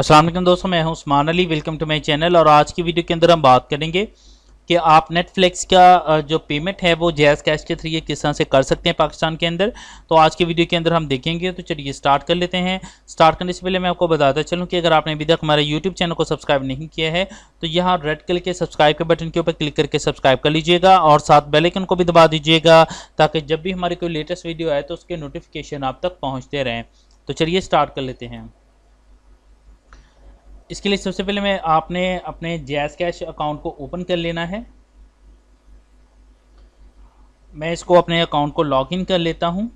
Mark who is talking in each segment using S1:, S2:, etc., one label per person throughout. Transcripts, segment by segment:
S1: असलम दोस्तों मैं हूं Usman Ali welcome to my channel और आज की वीडियो के अंदर हम बात करेंगे कि आप नेटफ्लिक्स का जो पेमेंट है वो जैज़ कैश के थ्री किस तरह से कर सकते हैं पाकिस्तान के अंदर तो आज की वीडियो के अंदर हम देखेंगे तो चलिए स्टार्ट कर लेते हैं स्टार्ट करने से पहले मैं आपको बताता चलूँ कि अगर आपने अभी तक हमारे यूट्यूब चैनल को सब्सक्राइब नहीं किया है तो यहाँ रेड कलर के सब्सक्राइब के बटन के ऊपर क्लिक करके सब्सक्राइब कर लीजिएगा और साथ बेलाइकन को भी दबा दीजिएगा ताकि जब भी हमारी कोई लेटेस्ट वीडियो आए तो उसके नोटिफिकेशन आप तक पहुँचते रहें तो चलिए स्टार्ट कर लेते हैं इसके लिए सबसे पहले मैं आपने अपने जैस कैश अकाउंट को ओपन कर लेना है मैं इसको अपने अकाउंट को लॉगिन कर लेता हूँ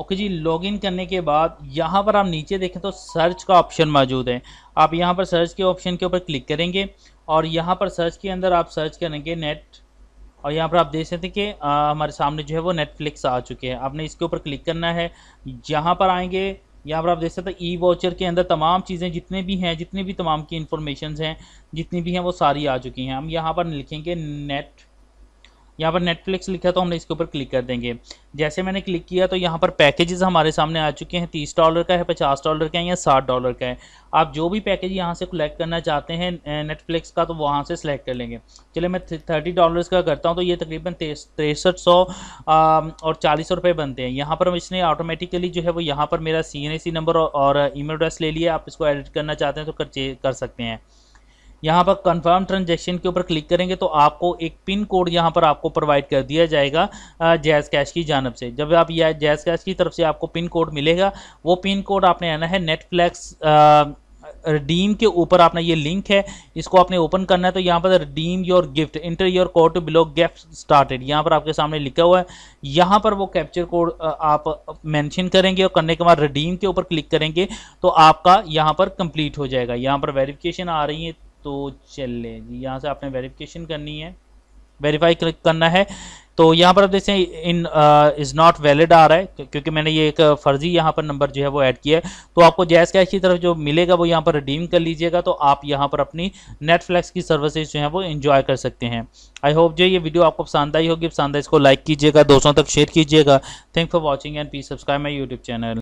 S1: ओके जी लॉगिन करने के बाद यहाँ पर आप नीचे देखें तो सर्च का ऑप्शन मौजूद है आप यहाँ पर सर्च के ऑप्शन के ऊपर क्लिक करेंगे और यहाँ पर सर्च के अंदर आप सर्च करेंगे नेट और यहाँ पर आप देख सकते हैं कि हमारे सामने जो है वो नेटफ्लिक्स आ चुके हैं आपने इसके ऊपर क्लिक करना है यहाँ पर आएंगे यहाँ पर आप देख सकते हैं ई वाचर के अंदर तमाम चीज़ें जितने भी हैं जितनी भी तमाम की इन्फॉर्मेशन हैं जितनी भी हैं वो सारी आ चुकी हैं हम यहाँ पर लिखेंगे नेट यहाँ पर नेटफ्लिक्स लिखा तो हमने इसके ऊपर क्लिक कर देंगे जैसे मैंने क्लिक किया तो यहाँ पर पैकेजेस हमारे सामने आ चुके हैं तीस डॉलर का है पचास डॉलर का है या साठ डॉलर का है आप जो भी पैकेज यहाँ से कलेक्ट करना चाहते हैं नेटफ्लिक्स का तो वहाँ से सिलेक्ट कर लेंगे चलिए मैं थर्टी डॉलर्स का करता हूँ तो ये तकरीबन तिरसठ सौ और चालीस सौ रुपये बनते हैं यहाँ पर इसने ऑटोमेटिकली जो है वो यहाँ पर मेरा C N A C number और मेल एड्रेस ले लिया आप इसको एडिट करना चाहते हैं तो कर सकते हैं यहाँ पर कंफर्म ट्रांजेक्शन के ऊपर क्लिक करेंगे तो आपको एक पिन कोड यहाँ पर आपको प्रोवाइड कर दिया जाएगा जैज़ कैश की जानब से जब आप यह जैज़ कैश की तरफ से आपको पिन कोड मिलेगा वो पिन कोड आपने आना है नेटफ्लैक्स रिडीम के ऊपर आपने ये लिंक है इसको आपने ओपन करना है तो यहाँ पर redeem your gift enter your code to below gift started यहाँ पर आपके सामने लिखा हुआ है यहाँ पर वो कैप्चर कोड आप मेंशन करेंगे और करने के बाद रिडीम के ऊपर क्लिक करेंगे तो आपका यहाँ पर कंप्लीट हो जाएगा यहाँ पर वेरिफिकेशन आ रही है तो चलें जी यहाँ से आपने वेरिफिकेशन करनी है वेरीफाई क्लिक करना है तो यहाँ पर आप देखते हैं इन इज़ नॉट वैलिड आ रहा है क्योंकि मैंने ये एक फर्जी यहाँ पर नंबर जो है वो ऐड किया है तो आपको जैस कैश की तरफ जो मिलेगा वो यहाँ पर रिडीम कर लीजिएगा तो आप यहाँ पर अपनी नेटफ्लिक्स की सर्विसेज जो है वो इन्जॉय कर सकते हैं आई होप जो ये वीडियो आपको पसंद आई होगी पसंद आए इसको लाइक कीजिएगा दोस्तों तक शेयर कीजिएगा thank for watching and please subscribe my YouTube channel